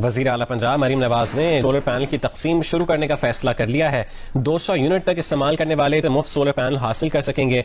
वजीर अला पंजाब मरीम नवाज ने सोलर पैनल की तकसीम शुरू करने का फैसला कर लिया है 200 यूनिट तक इस्तेमाल करने वाले तो मुफ्त सोलर पैनल हासिल कर सकेंगे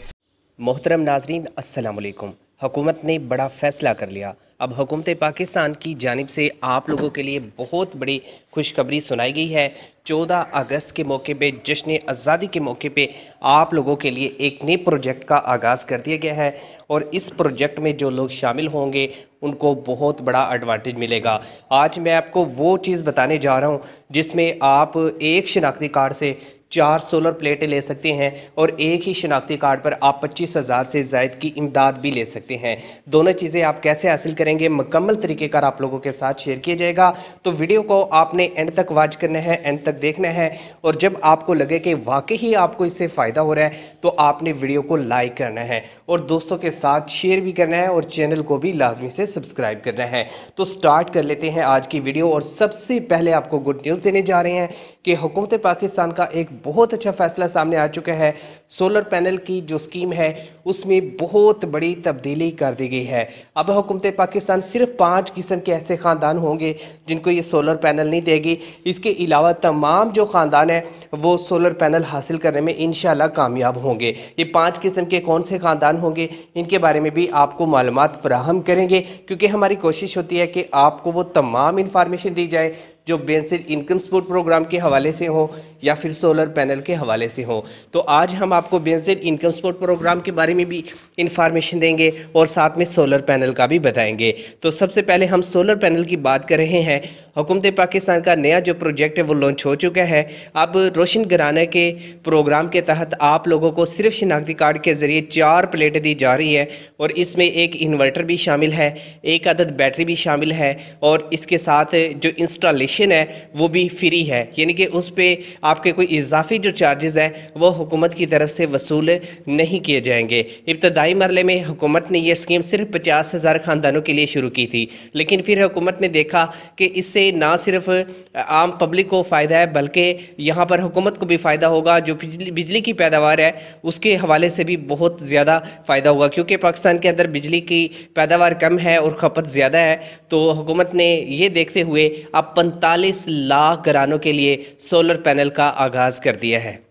मोहतरम नाजरीन असलकुम हुकूमत ने बड़ा फैसला कर लिया अब हुकूमत पाकिस्तान की जानब से आप लोगों के लिए बहुत बड़ी खुशखबरी सुनाई गई है 14 अगस्त के मौके पे जश्न आज़ादी के मौके पे आप लोगों के लिए एक नए प्रोजेक्ट का आगाज़ कर दिया गया है और इस प्रोजेक्ट में जो लोग शामिल होंगे उनको बहुत बड़ा एडवांटेज मिलेगा आज मैं आपको वो चीज़ बताने जा रहा हूँ जिसमें आप एक शनाख्ती कार्ड से चार सोलर प्लेटें ले सकते हैं और एक ही शनाख्ती कार्ड पर आप पच्चीस हज़ार से जायद की इमदाद भी ले सकते हैं दोनों चीज़ें आप कैसे हासिल करें करेंगे मुकम्मल तरीके का आप लोगों के साथ शेयर किया जाएगा तो वीडियो को आपने एंड तक वॉच करना है एंड तक देखना है और जब आपको लगे कि वाकई ही आपको इससे फ़ायदा हो रहा है तो आपने वीडियो को लाइक करना है और दोस्तों के साथ शेयर भी करना है और चैनल को भी लाजमी से सब्सक्राइब करना है तो स्टार्ट कर लेते हैं आज की वीडियो और सबसे पहले आपको गुड न्यूज़ देने जा रहे हैं कि हुकूमत पाकिस्तान का एक बहुत अच्छा फैसला सामने आ चुका है सोलर पैनल की जो स्कीम है उसमें बहुत बड़ी तब्दीली कर दी गई है अब हुकूमत पाकिस्तान पाकिस्तान सिर्फ पाँच किस्म के ऐसे ख़ानदान होंगे जिनको ये सोलर पैनल नहीं देगी इसके अलावा तमाम जो ख़ानदान है वो सोलर पैनल हासिल करने में इन कामयाब होंगे ये पाँच किस्म के कौन से ख़ानदान होंगे इनके बारे में भी आपको मालूम फ्राहम करेंगे क्योंकि हमारी कोशिश होती है कि आपको वो तमाम इन्फॉर्मेशन दी जाए जो बेंसिल इनकम सपोर्ट प्रोग्राम के हवाले से हो या फिर सोलर पैनल के हवाले से हो तो आज हम आपको बेंसिल इनकम सपोर्ट प्रोग्राम के बारे में भी इंफॉर्मेशन देंगे और साथ में सोलर पैनल का भी बताएंगे तो सबसे पहले हम सोलर पैनल की बात कर रहे हैं हुकूमत पाकिस्तान का नया जो प्रोजेक्ट है वो लॉन्च हो चुका है अब रोशन घराना के प्रोग्राम के तहत आप लोगों को सिर्फ शिनाख्ती कार्ड के ज़रिए चार प्लेटें दी जा रही है और इसमें एक इन्वर्टर भी शामिल है एक आदद बैटरी भी शामिल है और इसके साथ जो इंस्टॉलेशन है वो भी फ्री है यानी कि उस पर आपके कोई इजाफी जो चार्जेस हैं वो हुकूमत की तरफ से वसूल नहीं किए जाएंगे इब्तदाई मरले में हुकूमत ने यह स्कीम सिर्फ पचास हज़ार ख़ानदानों के लिए शुरू की थी लेकिन फिर हुकूमत ने देखा कि इससे ना सिर्फ आम पब्लिक को फ़ायदा है बल्कि यहाँ पर हुकूमत को भी फ़ायदा होगा जो बिजली बिजली की पैदावार है उसके हवाले से भी बहुत ज़्यादा फ़ायदा होगा क्योंकि पाकिस्तान के अंदर बिजली की पैदावार कम है और खपत ज़्यादा है तो हुकूमत ने ये देखते हुए अब पैंतालीस लाख घरानों के लिए सोलर पैनल का आगाज़ कर दिया है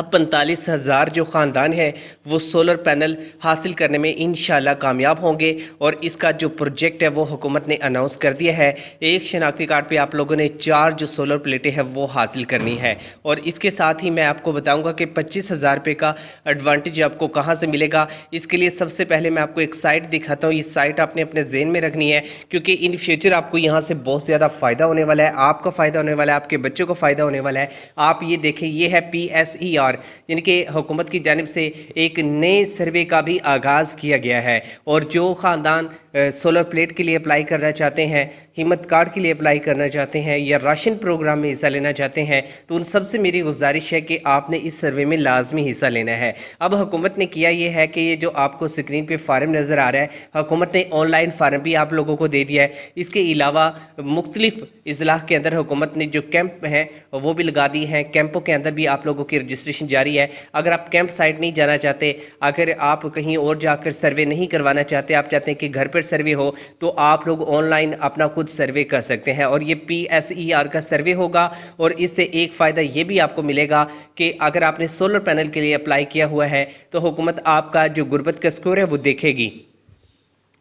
अब पैंतालीस हज़ार जो ख़ानदान हैं वो सोलर पैनल हासिल करने में इन कामयाब होंगे और इसका जो प्रोजेक्ट है वो हुकूमत ने अनाउंस कर दिया है एक शनाख्ती कार्ड पे आप लोगों ने चार जो सोलर प्लेटें हैं वो हासिल करनी है और इसके साथ ही मैं आपको बताऊंगा कि पच्चीस हज़ार रुपये का एडवांटेज आपको कहाँ से मिलेगा इसके लिए सबसे पहले मैं आपको एक साइट दिखाता हूँ ये साइट आपने अपने जेन में रखनी है क्योंकि इन फ्यूचर आपको यहाँ से बहुत ज़्यादा फ़ायदा होने वाला है आपका फ़ायदा होने वाला है आपके बच्चों का फ़ायदा होने वाला है आप ये देखें ये है पी एस ई और कि हुकूमत की जानब से एक नए सर्वे का भी आगाज़ किया गया है और जो ख़ानदान सोलर प्लेट के लिए अप्लाई करना चाहते हैं हिम्मत कार्ड के लिए अप्लाई करना चाहते हैं या राशन प्रोग्राम में हिस्सा लेना चाहते हैं तो उन सबसे मेरी गुजारिश है कि आपने इस सर्वे में लाजमी हिस्सा लेना है अब हुकूमत ने किया ये है कि ये जो आपको स्क्रीन पे फार्म नज़र आ रहा है हुकूमत ने ऑनलाइन फार्म भी आप लोगों को दे दिया है इसके अलावा मुख्तलिफ़ अजला के अंदर हुकूमत ने जो कैंप हैं वो भी लगा दी हैं कैंपों के अंदर भी आप लोगों की रजिस्ट्रेशन जारी है अगर आप कैंप साइट नहीं जाना चाहते अगर आप कहीं और जाकर सर्वे नहीं करवाना चाहते आप चाहते हैं कि घर पर पेपर सर्वे हो तो आप लोग ऑनलाइन अपना खुद सर्वे कर सकते हैं और ये पी एस ई आर का सर्वे होगा और इससे एक फ़ायदा ये भी आपको मिलेगा कि अगर आपने सोलर पैनल के लिए अप्लाई किया हुआ है तो हुकूमत आपका जो गुर्बत का स्कोर है वो देखेगी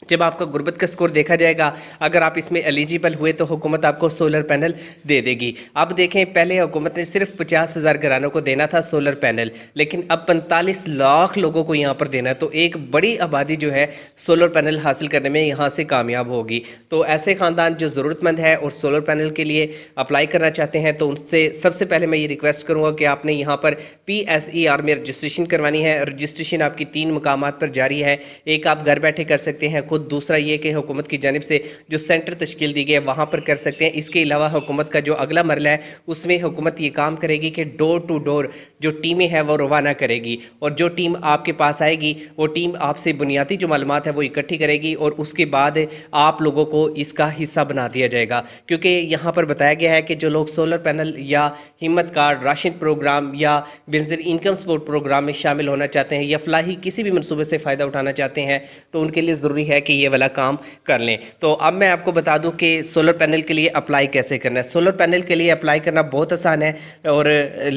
जब आपका गुर्बत का स्कोर देखा जाएगा अगर आप इसमें एलिजिबल हुए तो हुकूमत आपको सोलर पैनल दे देगी अब देखें पहले हुकूमत ने सिर्फ पचास हज़ार घरानों को देना था सोलर पैनल लेकिन अब पैंतालीस लाख लोगों को यहाँ पर देना तो एक बड़ी आबादी जो है सोलर पैनल हासिल करने में यहाँ से कामयाब होगी तो ऐसे ख़ानदान जो ज़रूरतमंद है और सोलर पैनल के लिए अप्लाई करना चाहते हैं तो उनसे सबसे पहले मैं ये रिक्वेस्ट करूँगा कि आपने यहाँ पर पी एस ई आर में रजिस्ट्रेशन करवानी है रजिस्ट्रेशन आपकी तीन मकाम पर जारी है एक आप घर बैठे कर सकते हैं खुद दूसरा ये कि हुकूमत की जानब से जो सेंटर तश्कील दी गई है वहाँ पर कर सकते हैं इसके अलावा हुकूमत का जो अगला मरला है उसमें हुकूमत ये काम करेगी कि डोर टू डोर जो टीमें हैं वो रवाना करेगी और जो टीम आपके पास आएगी वो टीम आपसे बुनियादी जो मालूम है वो इकट्ठी करेगी और उसके बाद आप लोगों को इसका हिस्सा बना दिया जाएगा क्योंकि यहाँ पर बताया गया है कि जो लोग सोलर पैनल या हिम्मत कार्ड राशन प्रोग्राम या बेंजर इनकम सपोर्ट प्रोग्राम में शामिल होना चाहते हैं या फलाही किसी भी मनसूबे से फ़ायदा उठाना चाहते हैं तो उनके लिए ज़रूरी है कि ये वाला काम कर लें तो अब मैं आपको बता दूं कि सोलर पैनल के लिए अप्लाई कैसे करना है सोलर पैनल के लिए अप्लाई करना बहुत आसान है और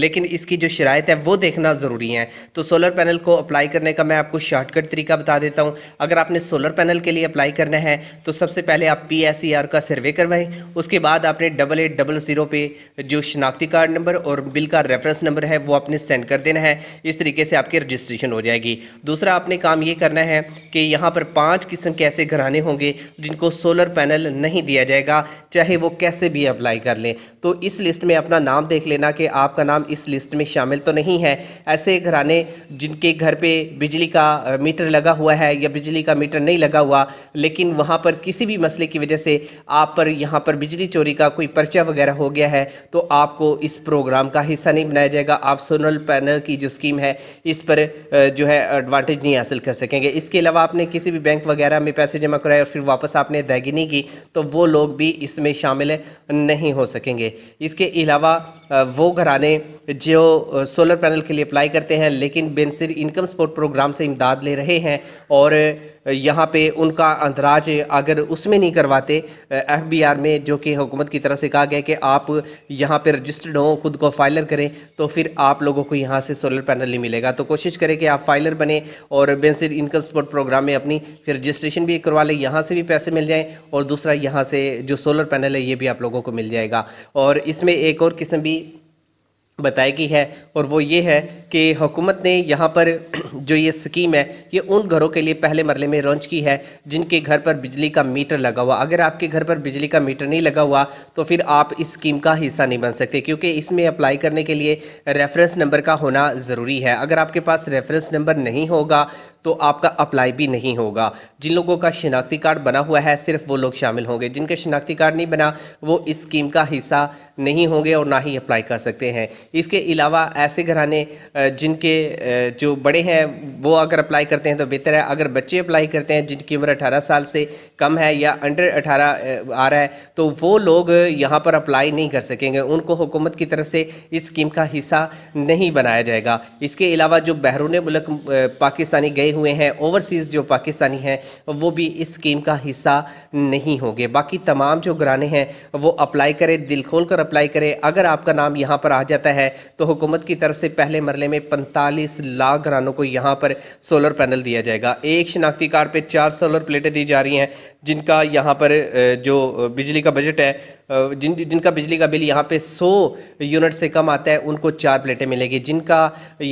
लेकिन इसकी जो शरात है वो देखना ज़रूरी है तो सोलर पैनल को अप्लाई करने का मैं आपको शॉर्टकट तरीका बता देता हूँ अगर आपने सोलर पैनल के लिए अप्लाई करना है तो सबसे पहले आप पी एस आर का सर्वे करवाएं उसके बाद आपने डबल एट डबल ज़ीरो पे जो शनाख्ती कार्ड नंबर और बिल का रेफरेंस नंबर है वो आपने सेंड कर देना है इस तरीके से आपकी रजिस्ट्रेशन हो जाएगी दूसरा आपने काम ये करना है कि यहाँ पर पाँच किस्म के ऐसे घराने होंगे जिनको सोलर पैनल नहीं दिया जाएगा चाहे वो कैसे भी अप्लाई कर लें तो इस लिस्ट में अपना नाम देख लेना कि आपका नाम इस लिस्ट में शामिल तो नहीं है ऐसे घराने जिनके घर पर बिजली का मीटर लगा हुआ है या बिजली का मीटर नहीं लगा हुआ लेकिन वहाँ पर किसी भी मसले की वजह से आप पर यहाँ पर बिजली चोरी का कोई पर्चा वगैरह हो गया है तो आपको इस प्रोग्राम का हिस्सा नहीं बनाया जाएगा आप सोलर पैनल की जो स्कीम है इस पर जो है एडवांटेज नहीं हासिल कर सकेंगे इसके अलावा आपने किसी भी बैंक वगैरह में पैसे जमा कराए और फिर वापस आपने अदायगी की तो वो लोग भी इसमें शामिल नहीं हो सकेंगे इसके अलावा वो घराने जो सोलर पैनल के लिए अप्लाई करते हैं लेकिन बेनसर इनकम सपोर्ट प्रोग्राम से इमदाद ले रहे हैं और यहाँ पे उनका अंदराज अगर उसमें नहीं करवाते एफ बी आर में जो कि हुकूमत की तरफ से कहा गया कि आप यहाँ पे रजिस्टर्ड हों खुद को फाइलर करें तो फिर आप लोगों को यहाँ से सोलर पैनल नहीं मिलेगा तो कोशिश करें कि आप फाइलर बने और बेनसर इनकम सपोर्ट प्रोग्राम में अपनी फिर रजिस्टर रजिस्ट्रेशन भी करवा लें यहाँ से भी पैसे मिल जाएँ और दूसरा यहाँ से जो सोलर पैनल है ये भी आप लोगों को मिल जाएगा और इसमें एक और किस्म भी बताई गई है और वो ये है कि हुकूमत ने यहाँ पर जो ये स्कीम है ये उन घरों के लिए पहले मरले में लॉन्च की है जिनके घर पर बिजली का मीटर लगा हुआ अगर आपके घर पर बिजली का मीटर नहीं लगा हुआ तो फिर आप इस स्कीम का हिस्सा नहीं बन सकते क्योंकि इसमें अप्लाई करने के लिए रेफरेंस नंबर का होना ज़रूरी है अगर आपके पास रेफरेंस नंबर नहीं होगा तो आपका अप्लाई भी नहीं होगा जिन लोगों का शिनाख्ती कार्ड बना हुआ है सिर्फ वो लोग शामिल होंगे जिनका शिनाख्ती कार्ड नहीं बना वो इस स्कीम का हिस्सा नहीं होंगे और ना ही अप्लाई कर सकते हैं इसके अलावा ऐसे घराने जिनके जो बड़े हैं वो अगर अप्लाई करते हैं तो बेहतर है अगर बच्चे अप्लाई करते हैं जिनकी उम्र अठारह साल से कम है या अंडर अठारह आ रहा है तो वो लोग यहाँ पर अप्लाई नहीं कर सकेंगे उनको हुकूमत की तरफ से इस स्कीम का हिस्सा नहीं बनाया जाएगा इसके अलावा जो बैरून मुल्क पाकिस्तानी गए हुए हैं ओवरसीज़ जो पाकिस्तानी हैं वो भी इस स्कीम का हिस्सा नहीं होंगे बाकी तमाम जो घराने हैं वो अप्लाई करें दिल खोल कर अप्लाई करें अगर आपका नाम यहाँ पर आ जाता है है तो हुकूमत की तरफ से पहले मरले में पैंतालीस लाख घरानों को यहाँ पर सोलर पैनल दिया जाएगा एक शनाख्ती कार्ड पर चार सोलर प्लेटें दी जा रही हैं जिनका यहाँ पर जो बिजली का बजट है जिन जिनका बिजली का बिल यहाँ पे 100 यूनिट से कम आता है उनको चार प्लेटें मिलेगी जिनका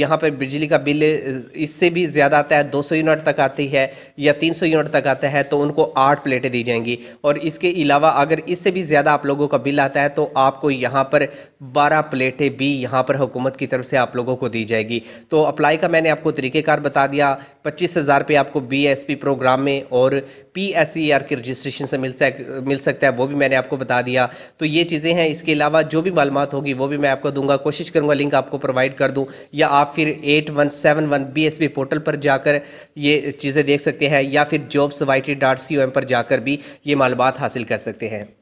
यहाँ पर बिजली का बिल इससे भी ज़्यादा आता है 200 यूनिट तक आती है या 300 यूनिट तक आता है तो उनको आठ प्लेटें दी जाएंगी और इसके अलावा अगर इससे भी ज़्यादा आप लोगों का बिल आता है तो आपको यहाँ पर बारह प्लेटें भी यहाँ पर हुकूमत की तरफ से आप लोगों को दी जाएगी तो अप्लाई का मैंने आपको तरीक़ेकार बता दिया पच्चीस हज़ार रुपये आपको बी एस पी प्रोग्राम में और पी एस सी आर के रजिस्ट्रेशन से मिल सक मिल सकता है वो भी मैंने आपको बता दिया तो ये चीज़ें हैं इसके अलावा जो भी मालूम होगी वो भी मैं आपको दूंगा कोशिश करूँगा लिंक आपको प्रोवाइड कर दूँ या आप फिर eight one seven one B S P portal पर जाकर ये चीज़ें देख सकते हैं या फिर jobs Y T dot C O M पर जाकर भी ये मालूम हासिल कर सकते हैं